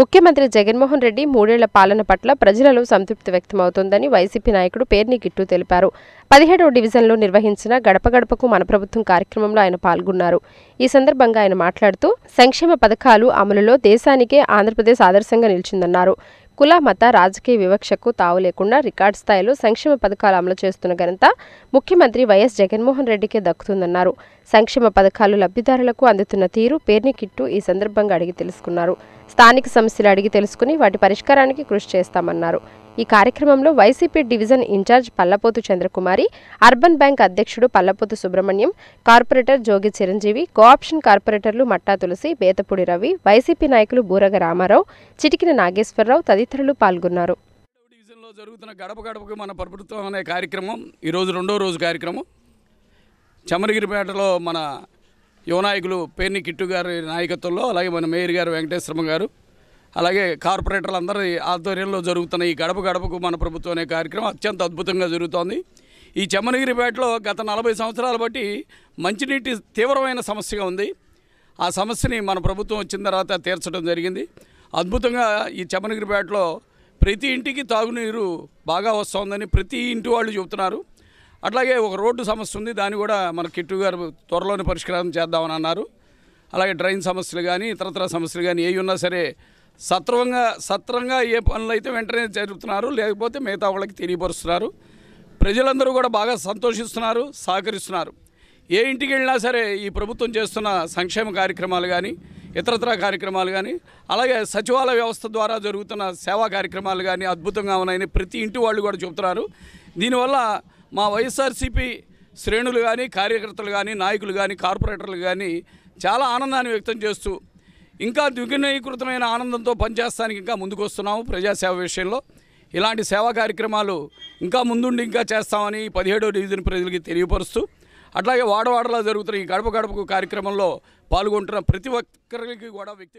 ముఖ్యమంత్రి జగన్మోహన్ రెడ్డి మూడేళ్ల పాలన పట్ల ప్రజలలో సంతృప్తి వ్యక్తమవుతోందని వైసీపీ నాయకుడు పేర్ని గిట్టు తెలిపారు పదిహేడవ డివిజన్లో నిర్వహించిన గడప గడపకు మన ప్రభుత్వం కార్యక్రమంలో ఆయన పాల్గొన్నారు ఈ సందర్భంగా ఆయన మాట్లాడుతూ సంక్షేమ పథకాలు అమలులో దేశానికే ఆంధ్రప్రదేశ్ ఆదర్శంగా నిలిచిందన్నారు కుల మత రాజకీయ వివక్షకు తావు లేకుండా రికార్డ్ స్థాయిలో సంక్షేమ పథకాలు అమలు చేస్తున్న ఘనత ముఖ్యమంత్రి వైఎస్ జగన్మోహన్ రెడ్డికే దక్కుతుందన్నారు సంక్షేమ పథకాలు లబ్ధిదారులకు అందుతున్న తీరు పేర్ని కిట్టు ఈ సందర్భంగా అడిగి తెలుసుకున్నారు స్థానిక సమస్యలు అడిగి తెలుసుకుని వాటి పరిష్కారానికి కృషి చేస్తామన్నారు ఈ కార్యక్రమంలో YCP division in-charge Pallapothu Chandrakumari urban bank అధ్యక్షుడు పల్లపోతు సుబ్రహ్మణ్యం కార్పొరేటర్ జోగి చిరంజీవి కోఆప్షన్ కార్పొరేటర్లు మట్టా తులసి బేతపూడి రవి వైసీపీ నాయకులు బూరగ రామారావు చిటికిన నాగేశ్వరరావు తదితరులు పాల్గొన్నారు జరుగుతున్న గడప గడపకు మన ప్రభుత్వం అనే కార్యక్రమం ఈరోజు రెండో రోజు కార్యక్రమం చమరగిరిపేటలో మన యువనాయకులు పేర్ని కిట్టు గారి నాయకత్వంలో అలాగే మన మేయర్ గారు వెంకటేశ్వరమ్మ గారు అలాగే కార్పొరేటర్లందరి ఆధ్వర్యంలో జరుగుతున్న ఈ గడప గడపకు మన ప్రభుత్వం అనే కార్యక్రమం అత్యంత అద్భుతంగా జరుగుతోంది ఈ చెమ్మనగిరిపేటలో గత నలభై సంవత్సరాలు బట్టి మంచినీటి తీవ్రమైన సమస్యగా ఉంది ఆ సమస్యని మన ప్రభుత్వం వచ్చిన తర్వాత తీర్చడం జరిగింది అద్భుతంగా ఈ చెమ్మనగిరిపేటలో ప్రతి ఇంటికి తాగునీరు బాగా వస్తుందని ప్రతి ఇంటి వాళ్ళు చెబుతున్నారు అట్లాగే ఒక రోడ్డు సమస్య ఉంది దాన్ని కూడా మన కిట్టు గారు త్వరలోనే పరిష్కారం చేద్దామని అన్నారు అలాగే డ్రైన్ సమస్యలు కానీ ఇతరతర సమస్యలు కానీ ఏవి ఉన్నా సరే సత్రంగా సత్రంగా ఏ పనులు అయితే వెంటనే జరుపుతున్నారు లేకపోతే మిగతా వాళ్ళకి తెలియపరుస్తున్నారు ప్రజలందరూ కూడా బాగా సంతోషిస్తున్నారు సహకరిస్తున్నారు ఏ ఇంటికి వెళ్ళినా సరే ఈ ప్రభుత్వం చేస్తున్న సంక్షేమ కార్యక్రమాలు కానీ ఇతరత్ర కార్యక్రమాలు కానీ అలాగే సచివాలయ వ్యవస్థ ద్వారా జరుగుతున్న సేవా కార్యక్రమాలు కానీ అద్భుతంగా ఉన్నాయని ప్రతి ఇంటి వాళ్ళు కూడా చెబుతున్నారు దీనివల్ల మా వైఎస్ఆర్సీపీ శ్రేణులు కానీ కార్యకర్తలు కానీ నాయకులు కానీ కార్పొరేటర్లు కానీ చాలా ఆనందాన్ని వ్యక్తం చేస్తూ ఇంకా ద్విగ్నీకృతమైన ఆనందంతో పనిచేస్తానికి ఇంకా ముందుకు వస్తున్నాము ప్రజాసేవ విషయంలో ఇలాంటి సేవా కార్యక్రమాలు ఇంకా ముందుండి ఇంకా చేస్తామని పదిహేడో డివిజన్ ప్రజలకి తెలియపరుస్తూ అట్లాగే వాడవాడలో జరుగుతున్న ఈ గడప గడపకు కార్యక్రమంలో పాల్గొంటున్న ప్రతి ఒక్కరికి కూడా వ్యక్తిగత